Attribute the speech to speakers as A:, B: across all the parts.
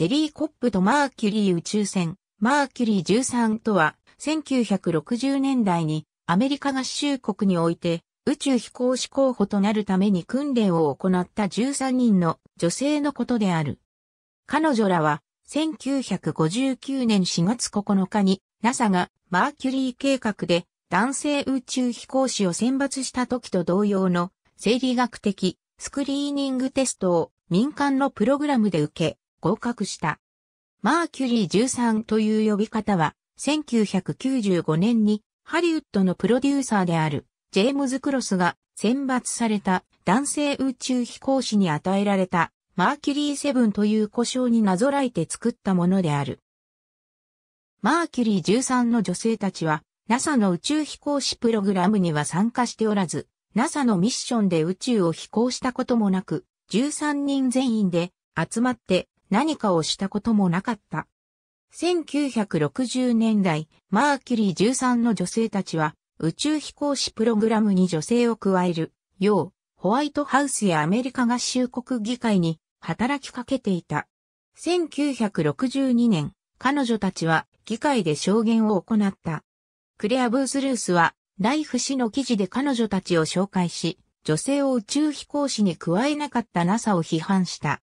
A: ジェリーコップとマーキュリー宇宙船、マーキュリー13とは、1960年代にアメリカ合衆国において宇宙飛行士候補となるために訓練を行った13人の女性のことである。彼女らは1959年4月9日に NASA がマーキュリー計画で男性宇宙飛行士を選抜した時と同様の生理学的スクリーニングテストを民間のプログラムで受け、合格した。マーキュリー13という呼び方は、1995年にハリウッドのプロデューサーであるジェームズ・クロスが選抜された男性宇宙飛行士に与えられたマーキュリー7という故障になぞらえて作ったものである。マーキュリー13の女性たちは NASA の宇宙飛行士プログラムには参加しておらず、NASA のミッションで宇宙を飛行したこともなく、13人全員で集まって何かをしたこともなかった。1960年代、マーキュリー13の女性たちは、宇宙飛行士プログラムに女性を加える、よう、ホワイトハウスやアメリカ合衆国議会に働きかけていた。1962年、彼女たちは議会で証言を行った。クレア・ブースルースは、ライフ氏の記事で彼女たちを紹介し、女性を宇宙飛行士に加えなかった NASA を批判した。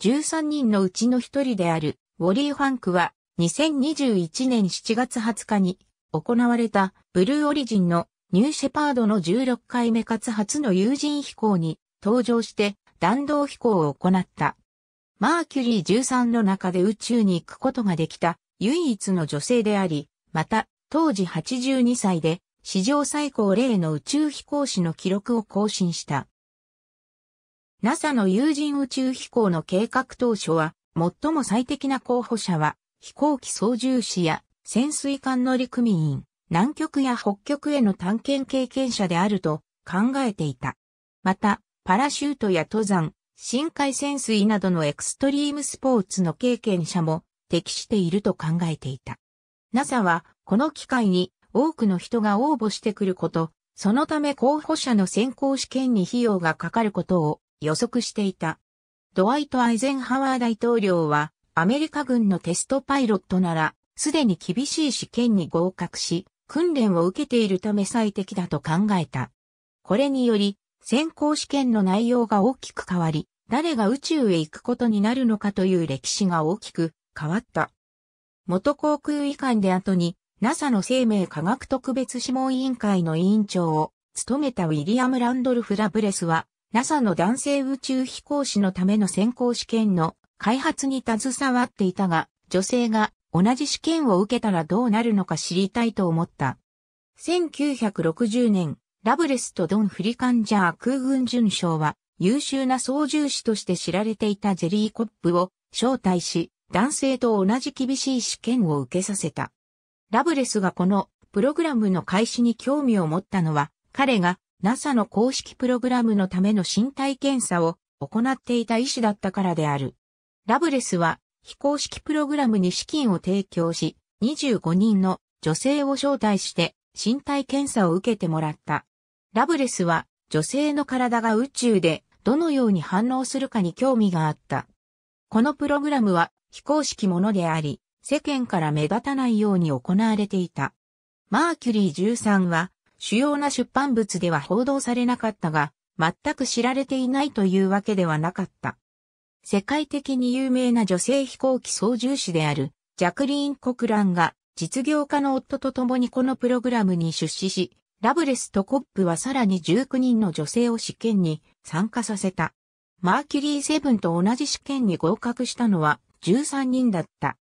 A: 13人のうちの一人であるウォリー・ファンクは2021年7月20日に行われたブルーオリジンのニューシェパードの16回目かつ初の有人飛行に登場して弾道飛行を行った。マーキュリー13の中で宇宙に行くことができた唯一の女性であり、また当時82歳で史上最高齢の宇宙飛行士の記録を更新した。NASA の有人宇宙飛行の計画当初は、最も最適な候補者は、飛行機操縦士や潜水艦乗組員、南極や北極への探検経験者であると考えていた。また、パラシュートや登山、深海潜水などのエクストリームスポーツの経験者も適していると考えていた。NASA は、この機会に多くの人が応募してくること、そのため候補者の選考試験に費用がかかることを予測していた。ドワイト・アイゼンハワー大統領は、アメリカ軍のテストパイロットなら、すでに厳しい試験に合格し、訓練を受けているため最適だと考えた。これにより、先行試験の内容が大きく変わり、誰が宇宙へ行くことになるのかという歴史が大きく変わった。元航空医官で後に NASA の生命科学特別諮問委員会の委員長を務めたウィリアム・ランドルフ・ラブレスは NASA の男性宇宙飛行士のための先行試験の開発に携わっていたが、女性が同じ試験を受けたらどうなるのか知りたいと思った。1960年、ラブレスとドン・フリカンジャー空軍巡将は優秀な操縦士として知られていたジェリーコップを招待し、男性と同じ厳しい試験を受けさせた。ラブレスがこのプログラムの開始に興味を持ったのは、彼が NASA の公式プログラムのための身体検査を行っていた医師だったからである。ラブレスは非公式プログラムに資金を提供し、25人の女性を招待して身体検査を受けてもらった。ラブレスは女性の体が宇宙でどのように反応するかに興味があった。このプログラムは非公式ものであり、世間から目立たないように行われていた。マーキュリー13は主要な出版物では報道されなかったが、全く知られていないというわけではなかった。世界的に有名な女性飛行機操縦士である、ジャクリーン・コクランが、実業家の夫と共にこのプログラムに出資し、ラブレスとコップはさらに19人の女性を試験に参加させた。マーキュリー7と同じ試験に合格したのは13人だった。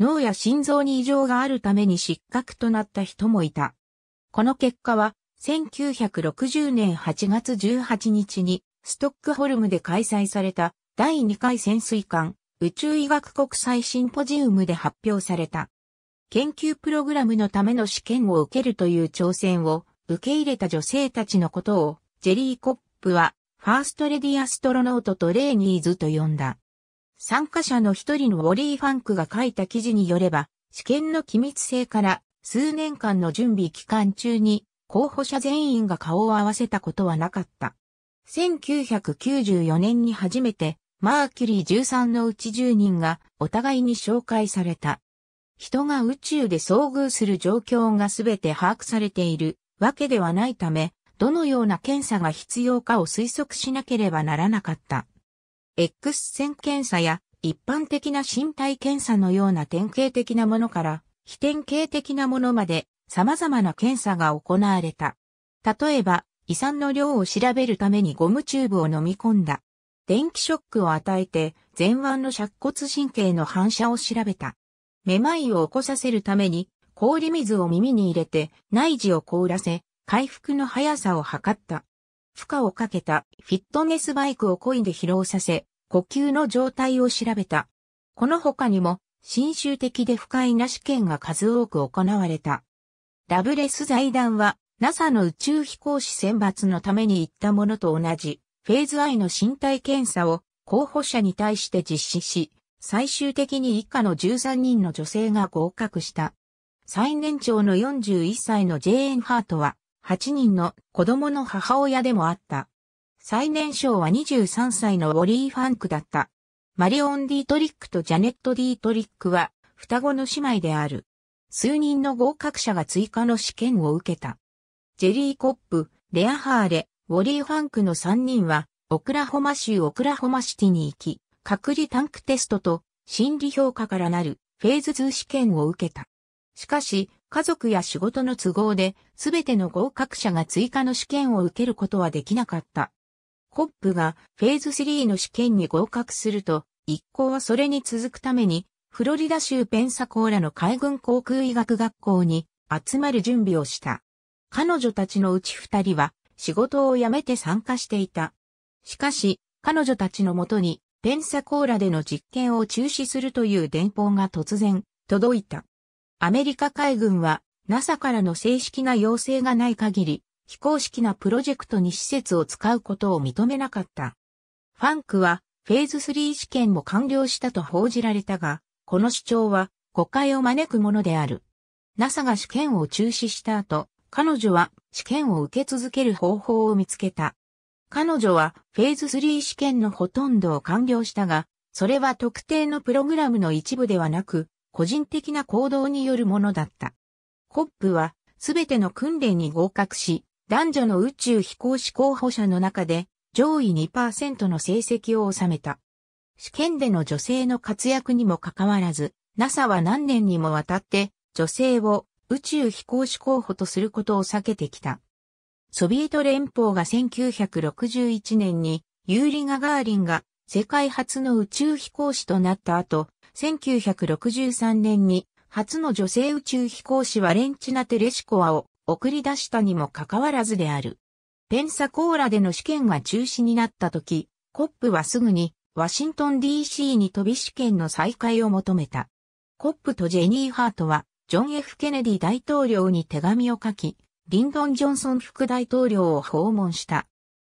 A: 脳や心臓に異常があるために失格となった人もいた。この結果は、1960年8月18日に、ストックホルムで開催された第2回潜水艦宇宙医学国際シンポジウムで発表された。研究プログラムのための試験を受けるという挑戦を受け入れた女性たちのことをジェリー・コップはファーストレディアストロノートとレーニーズと呼んだ。参加者の一人のウォリー・ファンクが書いた記事によれば、試験の機密性から数年間の準備期間中に候補者全員が顔を合わせたことはなかった。1994年に初めてマーキュリー13のうち10人がお互いに紹介された。人が宇宙で遭遇する状況が全て把握されているわけではないため、どのような検査が必要かを推測しなければならなかった。X 線検査や一般的な身体検査のような典型的なものから非典型的なものまで様々な検査が行われた。例えば、胃酸の量を調べるためにゴムチューブを飲み込んだ。電気ショックを与えて前腕の尺骨神経の反射を調べた。めまいを起こさせるために氷水を耳に入れて内耳を凍らせ回復の速さを測った。負荷をかけたフィットネスバイクを漕いで疲労させ呼吸の状態を調べた。この他にも新州的で不快な試験が数多く行われた。ラブレス財団は NASA の宇宙飛行士選抜のために行ったものと同じフェーズ I の身体検査を候補者に対して実施し、最終的に以下の13人の女性が合格した。最年長の41歳のジェーン・ハートは8人の子供の母親でもあった。最年少は23歳のウォリー・ファンクだった。マリオン・ディートリックとジャネット・ディートリックは双子の姉妹である。数人の合格者が追加の試験を受けた。ジェリー・コップ、レア・ハーレ、ウォリー・ファンクの3人は、オクラホマ州オクラホマシティに行き、隔離タンクテストと心理評価からなるフェーズ2試験を受けた。しかし、家族や仕事の都合で、すべての合格者が追加の試験を受けることはできなかった。ホップがフェーズ3の試験に合格すると、一行はそれに続くために、フロリダ州ペンサコーラの海軍航空医学学校に集まる準備をした。彼女たちのうち二人は仕事を辞めて参加していた。しかし、彼女たちのもとにペンサコーラでの実験を中止するという電報が突然届いた。アメリカ海軍は NASA からの正式な要請がない限り非公式なプロジェクトに施設を使うことを認めなかった。ファンクはフェーズ3試験も完了したと報じられたが、この主張は誤解を招くものである。NASA が試験を中止した後、彼女は試験を受け続ける方法を見つけた。彼女はフェーズ3試験のほとんどを完了したが、それは特定のプログラムの一部ではなく、個人的な行動によるものだった。コップはすべての訓練に合格し、男女の宇宙飛行士候補者の中で上位2%の成績を収めた。試験での女性の活躍にもかかわらず、NASA は何年にもわたって女性を宇宙飛行士候補とすることを避けてきた。ソビエト連邦が1961年にユーリ・ガガーリンが世界初の宇宙飛行士となった後、1963年に初の女性宇宙飛行士はレンチナ・テレシコワを送り出したにもかかわらずである。ペンサコーラでの試験が中止になった時、コップはすぐにワシントン DC に飛び試験の再開を求めた。コップとジェニー・ハートは、ジョン・ F・ ケネディ大統領に手紙を書き、リンドン・ジョンソン副大統領を訪問した。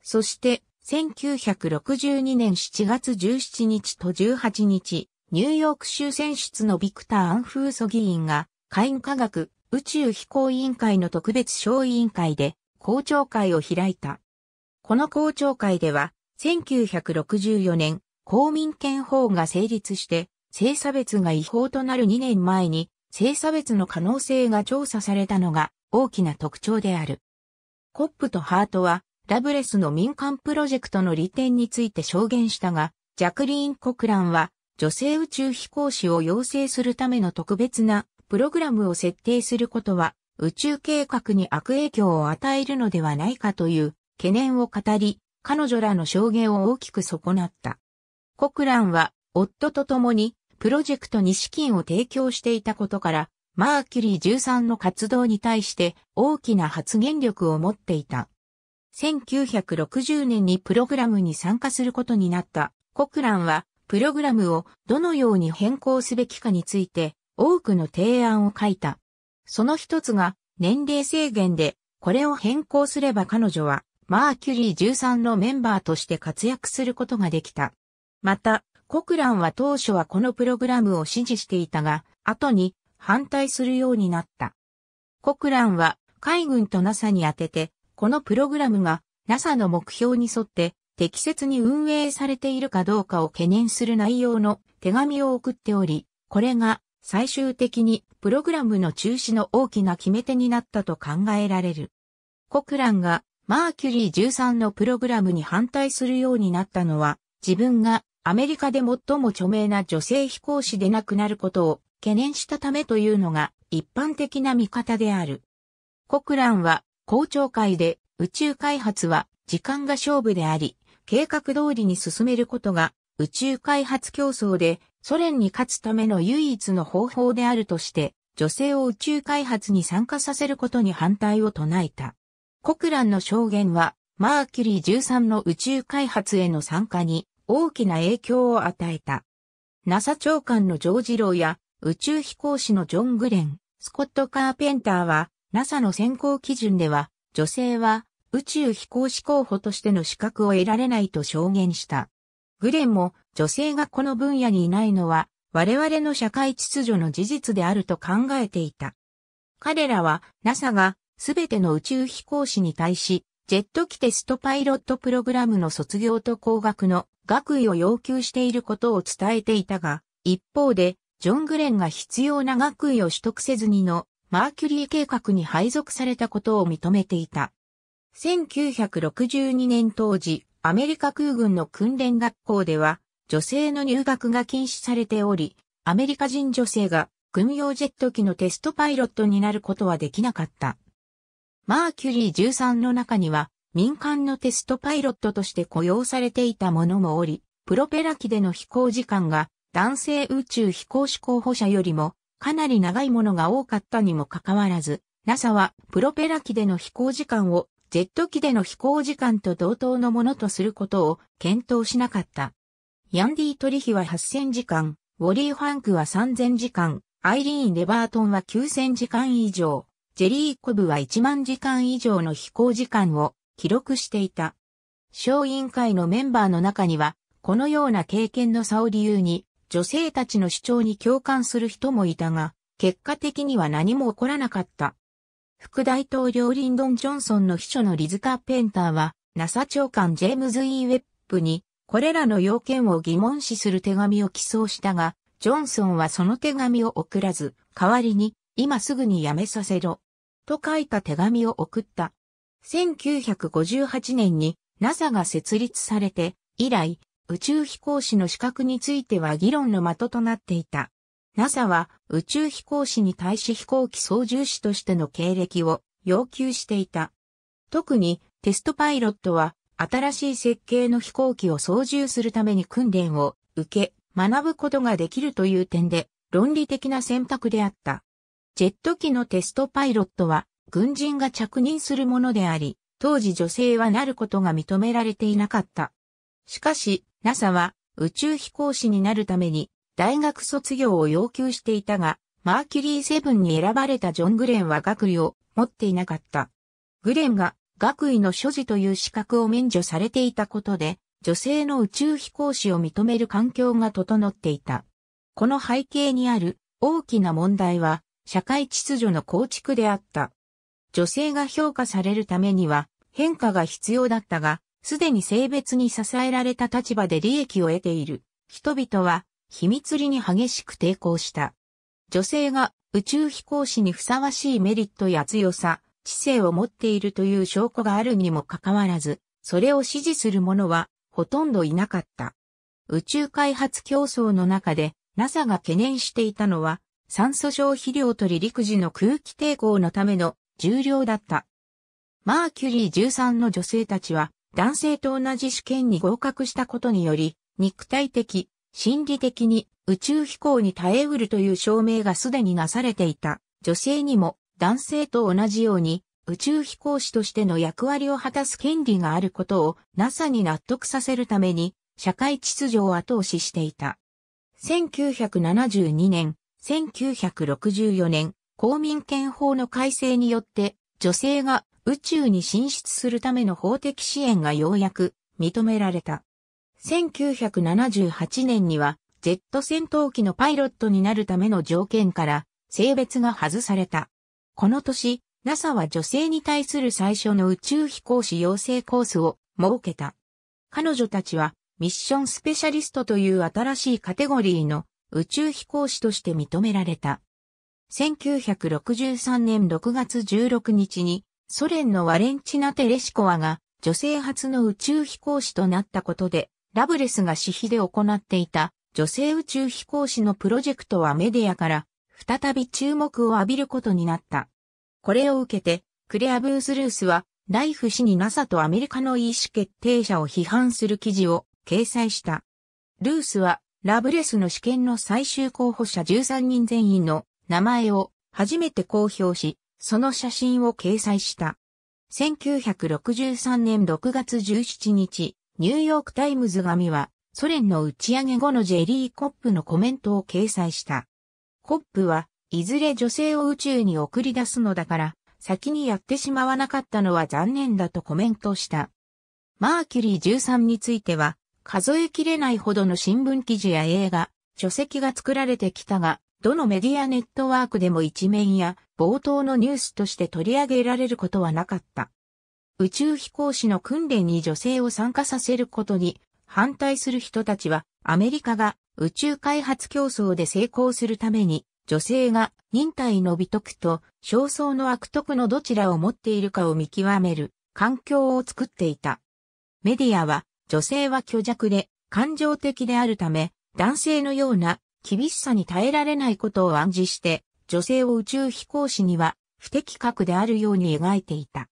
A: そして、1962年7月17日と18日、ニューヨーク州選出のビクター・アンフーソ議員が、会員科学宇宙飛行委員会の特別小委員会で校長会を開いた。この校長会では、1964年、公民権法が成立して、性差別が違法となる2年前に、性差別の可能性が調査されたのが大きな特徴である。コップとハートは、ラブレスの民間プロジェクトの利点について証言したが、ジャクリーン・コクランは、女性宇宙飛行士を養成するための特別なプログラムを設定することは宇宙計画に悪影響を与えるのではないかという懸念を語り、彼女らの証言を大きく損なった。コクランは夫と共にプロジェクトに資金を提供していたことから、マーキュリー13の活動に対して大きな発言力を持っていた。1960年にプログラムに参加することになったコクランは、プログラムをどのように変更すべきかについて多くの提案を書いた。その一つが年齢制限で、これを変更すれば彼女はマーキュリー13のメンバーとして活躍することができた。また、コクランは当初はこのプログラムを支持していたが、後に反対するようになった。コクランは海軍と NASA に当てて、このプログラムが NASA の目標に沿って適切に運営されているかどうかを懸念する内容の手紙を送っており、これが最終的にプログラムの中止の大きな決め手になったと考えられる。コクランがマーキュリー13のプログラムに反対するようになったのは、自分がアメリカで最も著名な女性飛行士でなくなることを懸念したためというのが一般的な見方である。コクランは公聴会で宇宙開発は時間が勝負であり、計画通りに進めることが宇宙開発競争でソ連に勝つための唯一の方法であるとして、女性を宇宙開発に参加させることに反対を唱えた。コクランの証言は、マーキュリー13の宇宙開発への参加に大きな影響を与えた。NASA 長官のジョージローや宇宙飛行士のジョン・グレン、スコット・カーペンターは NASA の選考基準では女性は宇宙飛行士候補としての資格を得られないと証言した。グレンも女性がこの分野にいないのは我々の社会秩序の事実であると考えていた。彼らは NASA がすべての宇宙飛行士に対し、ジェット機テストパイロットプログラムの卒業と高額の学位を要求していることを伝えていたが、一方で、ジョン・グレンが必要な学位を取得せずにのマーキュリー計画に配属されたことを認めていた。1962年当時、アメリカ空軍の訓練学校では、女性の入学が禁止されており、アメリカ人女性が軍用ジェット機のテストパイロットになることはできなかった。マーキュリー13の中には、民間のテストパイロットとして雇用されていたものもおり、プロペラ機での飛行時間が男性宇宙飛行士候補者よりもかなり長いものが多かったにもかかわらず、NASA はプロペラ機での飛行時間をジェット機での飛行時間と同等のものとすることを検討しなかった。ヤンディ・トリヒは8000時間、ウォリー・ファンクは3000時間、アイリーン・レバートンは9000時間以上、ジェリー・コブは1万時間以上の飛行時間を記録していた。小委員会のメンバーの中には、このような経験の差を理由に、女性たちの主張に共感する人もいたが、結果的には何も起こらなかった。副大統領リンドン・ジョンソンの秘書のリズカ・ペンターは、NASA 長官ジェームズ・イー・ウェップに、これらの要件を疑問視する手紙を寄贈したが、ジョンソンはその手紙を送らず、代わりに、今すぐに辞めさせろ、と書いた手紙を送った。1958年に NASA が設立されて、以来、宇宙飛行士の資格については議論の的となっていた。NASA は宇宙飛行士に対し飛行機操縦士としての経歴を要求していた。特にテストパイロットは新しい設計の飛行機を操縦するために訓練を受け学ぶことができるという点で論理的な選択であった。ジェット機のテストパイロットは軍人が着任するものであり、当時女性はなることが認められていなかった。しかし、NASA は宇宙飛行士になるために大学卒業を要求していたが、マーキュリーセブンに選ばれたジョン・グレンは学位を持っていなかった。グレンが学位の所持という資格を免除されていたことで、女性の宇宙飛行士を認める環境が整っていた。この背景にある大きな問題は、社会秩序の構築であった。女性が評価されるためには変化が必要だったが、すでに性別に支えられた立場で利益を得ている人々は秘密裏に激しく抵抗した。女性が宇宙飛行士にふさわしいメリットや強さ、知性を持っているという証拠があるにもかかわらず、それを支持する者はほとんどいなかった。宇宙開発競争の中で NASA が懸念していたのは酸素消費量と離陸時の空気抵抗のための重量だった。マーキュリー13の女性たちは男性と同じ試験に合格したことにより肉体的、心理的に宇宙飛行に耐えうるという証明がすでになされていた女性にも男性と同じように宇宙飛行士としての役割を果たす権利があることを NASA に納得させるために社会秩序を後押ししていた。1972年、1964年、公民権法の改正によって女性が宇宙に進出するための法的支援がようやく認められた。1978年には、ジェット戦闘機のパイロットになるための条件から、性別が外された。この年、NASA は女性に対する最初の宇宙飛行士養成コースを設けた。彼女たちは、ミッションスペシャリストという新しいカテゴリーの宇宙飛行士として認められた。1963年6月16日に、ソ連のワレンチナ・テレシコワが女性初の宇宙飛行士となったことで、ラブレスが私費で行っていた女性宇宙飛行士のプロジェクトはメディアから再び注目を浴びることになった。これを受けて、クレア・ブースルースは、ライフ氏に NASA とアメリカの意思決定者を批判する記事を掲載した。ルースは、ラブレスの試験の最終候補者13人全員の名前を初めて公表し、その写真を掲載した。1963年6月17日、ニューヨークタイムズ紙は、ソ連の打ち上げ後のジェリー・コップのコメントを掲載した。コップは、いずれ女性を宇宙に送り出すのだから、先にやってしまわなかったのは残念だとコメントした。マーキュリー13については、数えきれないほどの新聞記事や映画、書籍が作られてきたが、どのメディアネットワークでも一面や冒頭のニュースとして取り上げられることはなかった。宇宙飛行士の訓練に女性を参加させることに反対する人たちはアメリカが宇宙開発競争で成功するために女性が忍耐の美徳と焦燥の悪徳のどちらを持っているかを見極める環境を作っていた。メディアは女性は虚弱で感情的であるため男性のような厳しさに耐えられないことを暗示して女性を宇宙飛行士には不適格であるように描いていた。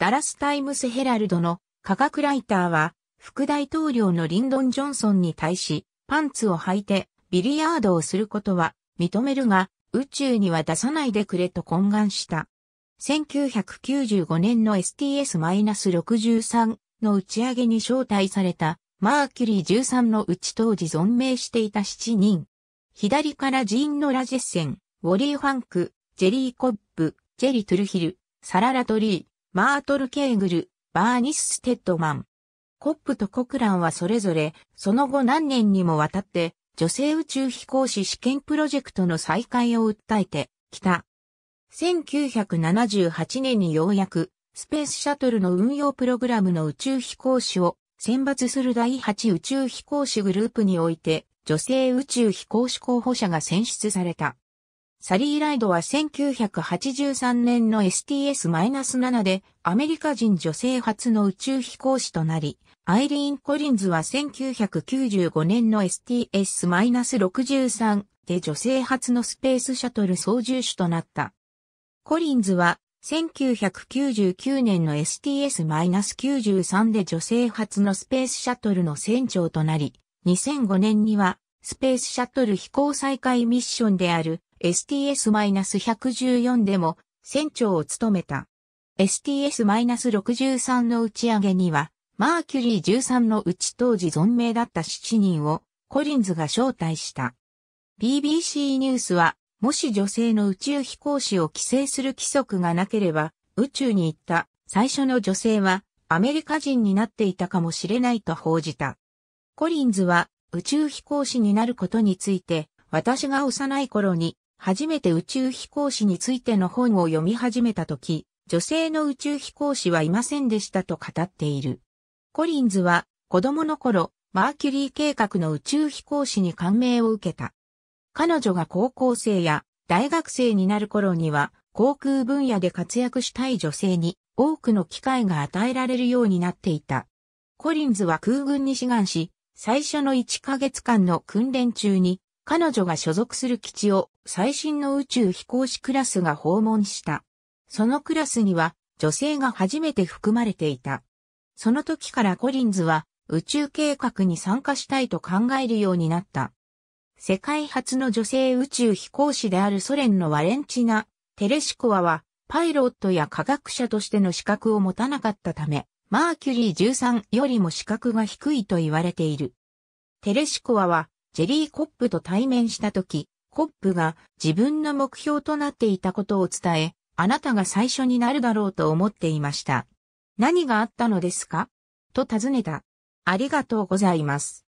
A: ダラスタイムスヘラルドの科学ライターは、副大統領のリンドン・ジョンソンに対し、パンツを履いてビリヤードをすることは認めるが、宇宙には出さないでくれと懇願した。1995年の STS-63 の打ち上げに招待されたマーキュリー13のうち当時存命していた7人。左からジーン・ノラ・ジェッセン、ウォリー・ファンク、ジェリー・コップ、ジェリ・トゥルヒル、サラ・ラトリー、マートル・ケーグル、バーニス・ステッドマン。コップとコクランはそれぞれ、その後何年にもわたって、女性宇宙飛行士試験プロジェクトの再開を訴えてきた。1978年にようやく、スペースシャトルの運用プログラムの宇宙飛行士を選抜する第8宇宙飛行士グループにおいて、女性宇宙飛行士候補者が選出された。サリー・ライドは1983年の STS-7 でアメリカ人女性初の宇宙飛行士となり、アイリーン・コリンズは1995年の STS-63 で女性初のスペースシャトル操縦手となった。コリンズは1999年の STS-93 で女性初のスペースシャトルの船長となり、2005年にはスペースシャトル飛行再開ミッションである STS-114 でも船長を務めた。STS-63 の打ち上げには、マーキュリー13のうち当時存命だった7人をコリンズが招待した。BBC ニュースは、もし女性の宇宙飛行士を規制する規則がなければ、宇宙に行った最初の女性はアメリカ人になっていたかもしれないと報じた。コリンズは宇宙飛行士になることについて、私が幼い頃に初めて宇宙飛行士についての本を読み始めた時、女性の宇宙飛行士はいませんでしたと語っている。コリンズは子供の頃、マーキュリー計画の宇宙飛行士に感銘を受けた。彼女が高校生や大学生になる頃には航空分野で活躍したい女性に多くの機会が与えられるようになっていた。コリンズは空軍に志願し、最初の1ヶ月間の訓練中に彼女が所属する基地を最新の宇宙飛行士クラスが訪問した。そのクラスには女性が初めて含まれていた。その時からコリンズは宇宙計画に参加したいと考えるようになった。世界初の女性宇宙飛行士であるソ連のワレンチナ・テレシコワはパイロットや科学者としての資格を持たなかったため、マーキュリー13よりも資格が低いと言われている。テレシコワはジェリーコップと対面した時、コップが自分の目標となっていたことを伝え、あなたが最初になるだろうと思っていました。何があったのですかと尋ねた。ありがとうございます。